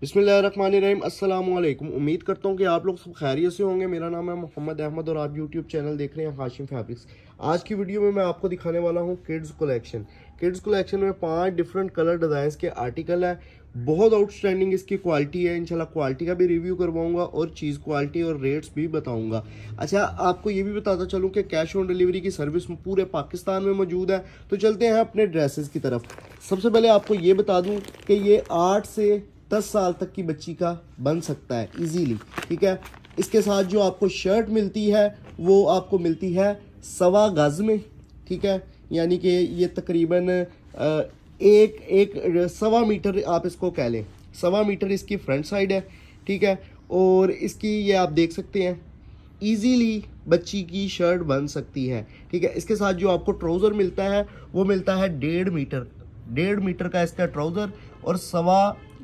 बिसमीम अल्लाम उम्मीद करता हूँ कि आप लोग सब खैरियत से होंगे मेरा नाम है मोहम्मद अहमद और आप यूट्यूब चैनल देख रहे हैं हाशिम फैब्रिक्स आज की वीडियो में मैं आपको दिखाने वाला हूँ किड्स कलेक्शन किड्स कलेक्शन में पांच डिफरेंट कलर डिज़ाइंस के आर्टिकल है बहुत आउटस्टैंडिंग इसकी क्वालिटी है इंशाल्लाह क्वालिटी का भी रिव्यू करवाऊंगा और चीज़ क्वालिटी और रेट्स भी बताऊंगा अच्छा आपको ये भी बताता चलूँ कि कैश ऑन डिलीवरी की सर्विस पूरे पाकिस्तान में मौजूद है तो चलते हैं अपने ड्रेसेस की तरफ सबसे पहले आपको ये बता दूँ कि ये आठ से दस साल तक की बच्ची का बन सकता है इजीली ठीक है इसके साथ जो आपको शर्ट मिलती है वो आपको मिलती है सवा गज़ में ठीक है यानी कि ये तकरीबन एक एक सवा मीटर आप इसको कह लें सवा मीटर इसकी फ्रंट साइड है ठीक है और इसकी ये आप देख सकते हैं ईजीली बच्ची की शर्ट बन सकती है ठीक है इसके साथ जो आपको ट्राउज़र मिलता है वो मिलता है डेढ़ मीटर डेढ़ मीटर का इसका ट्राउज़र और सवा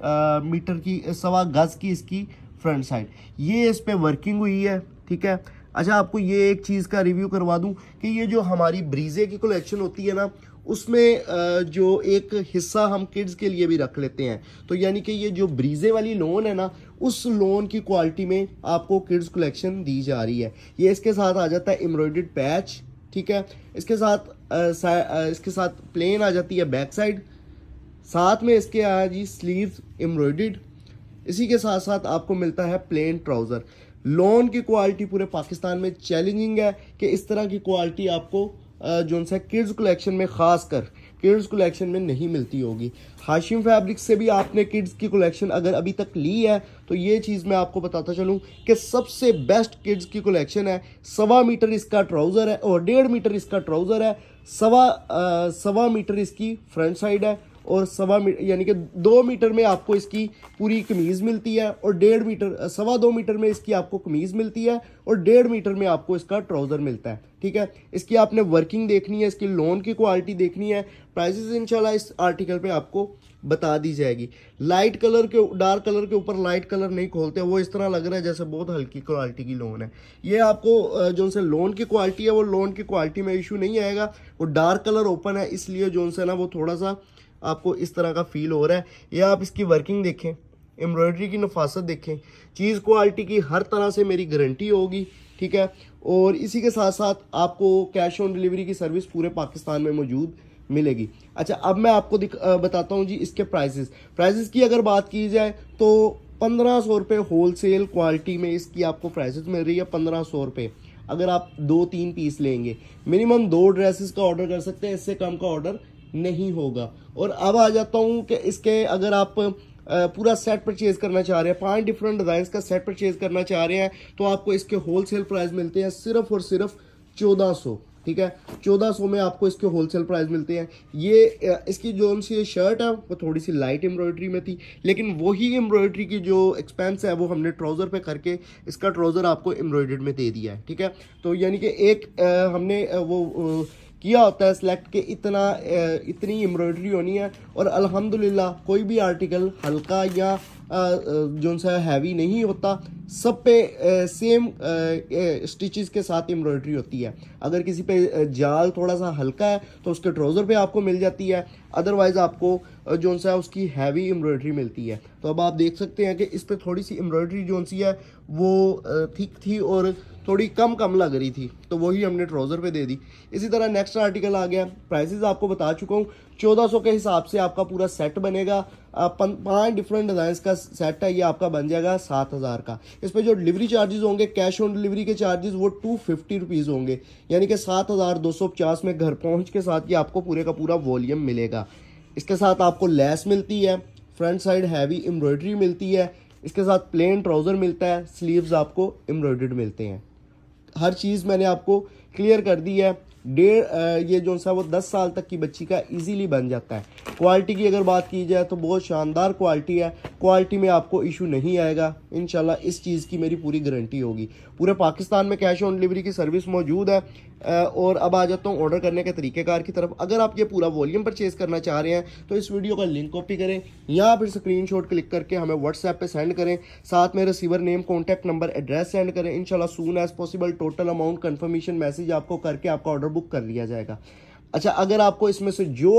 मीटर की सवा गज की इसकी फ्रंट साइड ये इस पर वर्किंग हुई है ठीक है अच्छा आपको ये एक चीज़ का रिव्यू करवा दूं कि ये जो हमारी ब्रीजे की कलेक्शन होती है ना उसमें जो एक हिस्सा हम किड्स के लिए भी रख लेते हैं तो यानी कि ये जो ब्रीजे वाली लोन है ना उस लोन की क्वालिटी में आपको किड्स कलेक्शन दी जा रही है ये इसके साथ आ जाता है एम्ब्रॉयड पैच ठीक है इसके साथ आ, सा, आ, इसके साथ प्लेन आ जाती है बैक साइड साथ में इसके आया जी स्लीव्स एम्ब्रॉयड इसी के साथ साथ आपको मिलता है प्लेन ट्राउज़र लोन की क्वालिटी पूरे पाकिस्तान में चैलेंजिंग है कि इस तरह की क्वालिटी आपको जो सा किड्स कलेक्शन में ख़ास कर किड्स कलेक्शन में नहीं मिलती होगी हाशिम फैब्रिक्स से भी आपने किड्स की कलेक्शन अगर अभी तक ली है तो ये चीज़ मैं आपको बताता चलूँ कि सबसे बेस्ट किड्स की कलेक्शन है सवा मीटर इसका ट्राउज़र है और डेढ़ मीटर इसका ट्राउज़र है सवा आ, सवा मीटर इसकी फ्रंट साइड है और सवा मीटर यानी कि दो मीटर में आपको इसकी पूरी कमीज़ मिलती है और डेढ़ मीटर सवा दो मीटर में इसकी आपको कमीज़ मिलती है और डेढ़ मीटर में आपको इसका ट्राउज़र मिलता है ठीक है इसकी आपने वर्किंग देखनी है इसकी लोन की क्वालिटी देखनी है प्राइसेस इंशाल्लाह इस आर्टिकल पे आपको बता दी जाएगी लाइट कलर के डार्क कलर के ऊपर लाइट कलर नहीं खोलते वो इस तरह लग रहा है जैसे बहुत हल्की क्वालिटी की लोन है ये आपको जो उनसे लोन की क्वालिटी है वो लोन की क्वालिटी में इशू नहीं आएगा वो डार्क कलर ओपन है इसलिए जो उनसे ना वो थोड़ा सा आपको इस तरह का फील हो रहा है या आप इसकी वर्किंग देखें एम्ब्रॉयडरी की नफासत देखें चीज़ क्वालिटी की हर तरह से मेरी गारंटी होगी ठीक है और इसी के साथ साथ आपको कैश ऑन डिलीवरी की सर्विस पूरे पाकिस्तान में मौजूद मिलेगी अच्छा अब मैं आपको बताता हूँ जी इसके प्राइसेस प्राइसेस की अगर बात की जाए तो पंद्रह सौ रुपये होल सेल क्वालिटी में इसकी आपको प्राइसेस मिल रही है पंद्रह सौ रुपये अगर आप दो तीन पीस लेंगे मिनिमम दो ड्रेसेस का ऑर्डर कर सकते हैं इससे कम का ऑर्डर नहीं होगा और अब आ जाता हूँ कि इसके अगर आप पूरा सेट परचेज करना चाह रहे हैं पांच डिफरेंट डिजाइन का सेट परचेज करना चाह रहे हैं तो आपको इसके होलसेल प्राइस मिलते हैं सिर्फ और सिर्फ चौदह सौ ठीक है चौदह सौ में आपको इसके होलसेल प्राइस मिलते हैं ये इसकी जो सी ये शर्ट है वो थोड़ी सी लाइट एम्ब्रॉयडरी में थी लेकिन वही एम्ब्रॉयडरी की जो एक्सपेंस है वो हमने ट्राउज़र पे करके इसका ट्राउज़र आपको एम्ब्रॉयडर्ड में दे दिया है ठीक है तो यानी कि एक आ, हमने वो किया होता है सेलेक्ट के इतना इतनी एम्ब्रॉयडरी होनी है और अलहमदिल्ला कोई भी आर्टिकल हल्का या जो सा हैवी नहीं होता सब पे सेम स्टिचेस के साथ एम्ब्रॉयडरी होती है अगर किसी पे जाल थोड़ा सा हल्का है तो उसके ट्राउज़र पे आपको मिल जाती है अदरवाइज़ आपको जो सा है उसकी हैवी एम्ब्रॉयडरी मिलती है तो अब आप देख सकते हैं कि इस पर थोड़ी सी एम्ब्रॉयडरी जो सी है वो थिक थी और थोड़ी कम कम लग रही थी तो वही हमने ट्राउज़र पे दे दी इसी तरह नेक्स्ट आर्टिकल आ गया प्राइसेस आपको बता चुका हूँ 1400 के हिसाब से आपका पूरा सेट बनेगा पांच डिफरेंट डिज़ाइंस का सेट है ये आपका बन जाएगा 7000 का इस पर जो डिलीवरी चार्जेस होंगे कैश ऑन डिलीवरी के चार्जेस वो टू फिफ्टी रुपीज़ होंगे यानी कि सात हज़ार दो सौ पचास में घर पहुंच के साथ ही आपको पूरे का पूरा वॉल्यूम मिलेगा इसके साथ आपको लेस मिलती है फ्रंट साइड हैवी एम्ब्रॉयडरी मिलती है इसके साथ प्लेन ट्राउज़र मिलता है स्लीव्स आपको एम्ब्रॉयडर्ड मिलते हैं हर चीज़ मैंने आपको क्लियर कर दी है डेढ़ ये जो सा वो दस साल तक की बच्ची का इजीली बन जाता है क्वालिटी की अगर बात की जाए तो बहुत शानदार क्वालिटी है क्वालिटी में आपको इशू नहीं आएगा इन इस चीज़ की मेरी पूरी गारंटी होगी पूरे पाकिस्तान में कैश ऑन डिलीवरी की सर्विस मौजूद है और अब आ जाता हूँ ऑर्डर करने के तरीक़ेकार की तरफ अगर आप ये पूरा वॉल्यूम परचेज़ करना चाह रहे हैं तो इस वीडियो का लिंक कॉपी करें या फिर स्क्रीन क्लिक करके हमें व्हाट्सएप पर सेंड करें साथ में receiver name contact number address send करें in soon as possible total amount confirmation message message आपको करके आपका ऑर्डर बुक कर लिया जाएगा अच्छा अगर आपको इसमें से जो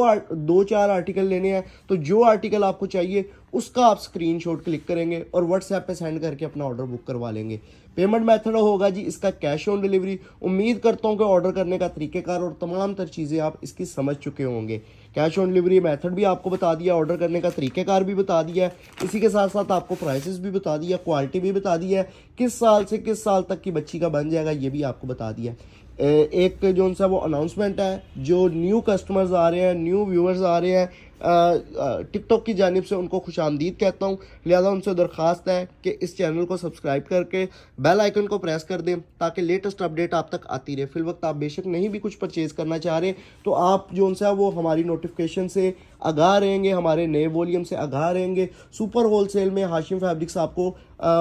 दो चार आर्टिकल लेने हैं तो जो आर्टिकल आपको चाहिए उसका आप स्क्रीनशॉट क्लिक करेंगे और व्हाट्सएप पे सेंड करके अपना ऑर्डर बुक करवा लेंगे पेमेंट मेथड होगा जी इसका कैश ऑन डिलीवरी उम्मीद करता हूँ कि ऑर्डर करने का तरीकेकार और तमाम तर चीज़ें आप इसकी समझ चुके होंगे कैश ऑन डिलीवरी मेथड भी आपको बता दिया ऑर्डर करने का तरीकेकार भी बता दिया इसी के साथ साथ आपको प्राइसेस भी बता दिया क्वालिटी भी बता दिया किस साल से किस साल तक की बच्ची का बन जाएगा ये भी आपको बता दिया एक जो उनसा वो अनाउंसमेंट है जो न्यू कस्टमर्स आ रहे हैं न्यू व्यूअर्स आ रहे हैं टिकटॉक की जानब से उनको खुश आमदीद कहता हूँ लिहाजा उनसे दरख्वास्त है कि इस चैनल को सब्सक्राइब करके बेल आइकन को प्रेस कर दें ताकि लेटेस्ट अपडेट आप तक आती रहे फिल वक्त आप बेशक नहीं भी कुछ परचेज़ करना चाह रहे तो आप जो उनसे वो हमारी नोटिफिकेशन से आगा रहेंगे हमारे नए वॉल्यूम से आगा रहेंगे सुपर होल सेल में हाशिम फैब्रिक्स आपको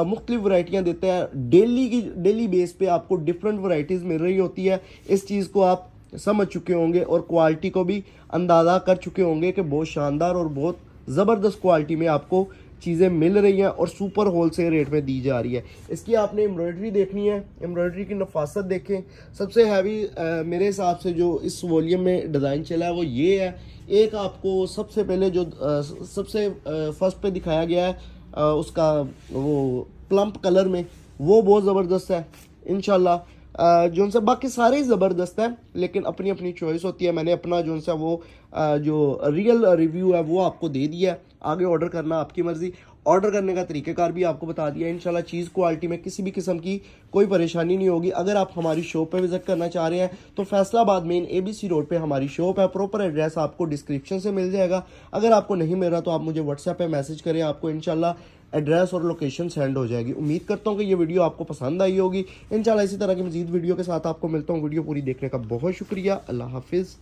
मुख्तलिफ वाइटियाँ देते हैं डेली की डेली बेस पे आपको डिफरेंट वराइटीज़ मिल रही होती है इस चीज़ को आप समझ चुके होंगे और क्वालिटी को भी अंदाज़ा कर चुके होंगे कि बहुत शानदार और बहुत ज़बरदस्त क्वालिटी में आपको चीज़ें मिल रही हैं और सुपर होल सेल रेट में दी जा रही है इसकी आपने एम्ब्रॉयडरी देखनी है एम्ब्रॉयडरी की नफासत देखें सबसे हैवी मेरे हिसाब से जो इस वॉल्यूम में डिज़ाइन चला है वो ये है एक आपको सबसे पहले जो आ, सबसे फर्स्ट पे दिखाया गया है आ, उसका वो प्लम्प कलर में वो बहुत ज़बरदस्त है इन जो उनसे बाकी सारे ही ज़बरदस्त हैं लेकिन अपनी अपनी चॉइस होती है मैंने अपना जो उनसे वो जो रियल रिव्यू है वो आपको दे दिया है आगे ऑर्डर करना आपकी मर्ज़ी ऑर्डर करने का तरीकेकार भी आपको बता दिया इनशाला चीज़ क्वालिटी में किसी भी किस्म की कोई परेशानी नहीं होगी अगर आप हमारी शॉप पर विजिट करना चाह रहे हैं तो Faisalabad main A B C road पर हमारी शॉप है प्रॉपर एड्रेस आपको डिस्क्रिप्शन से मिल जाएगा अगर आपको नहीं मिल रहा तो आप मुझे व्हाट्सएप पर मैसेज करें आपको इनशाला एड्रेस और लोकेशन सेंड हो जाएगी उम्मीद करता हूँ कि ये वीडियो आपको पसंद आई होगी इन इसी तरह की मजीद वीडियो के साथ आपको मिलता हूँ वीडियो पूरी देखने का बहुत शुक्रिया अल्लाह हाफिज़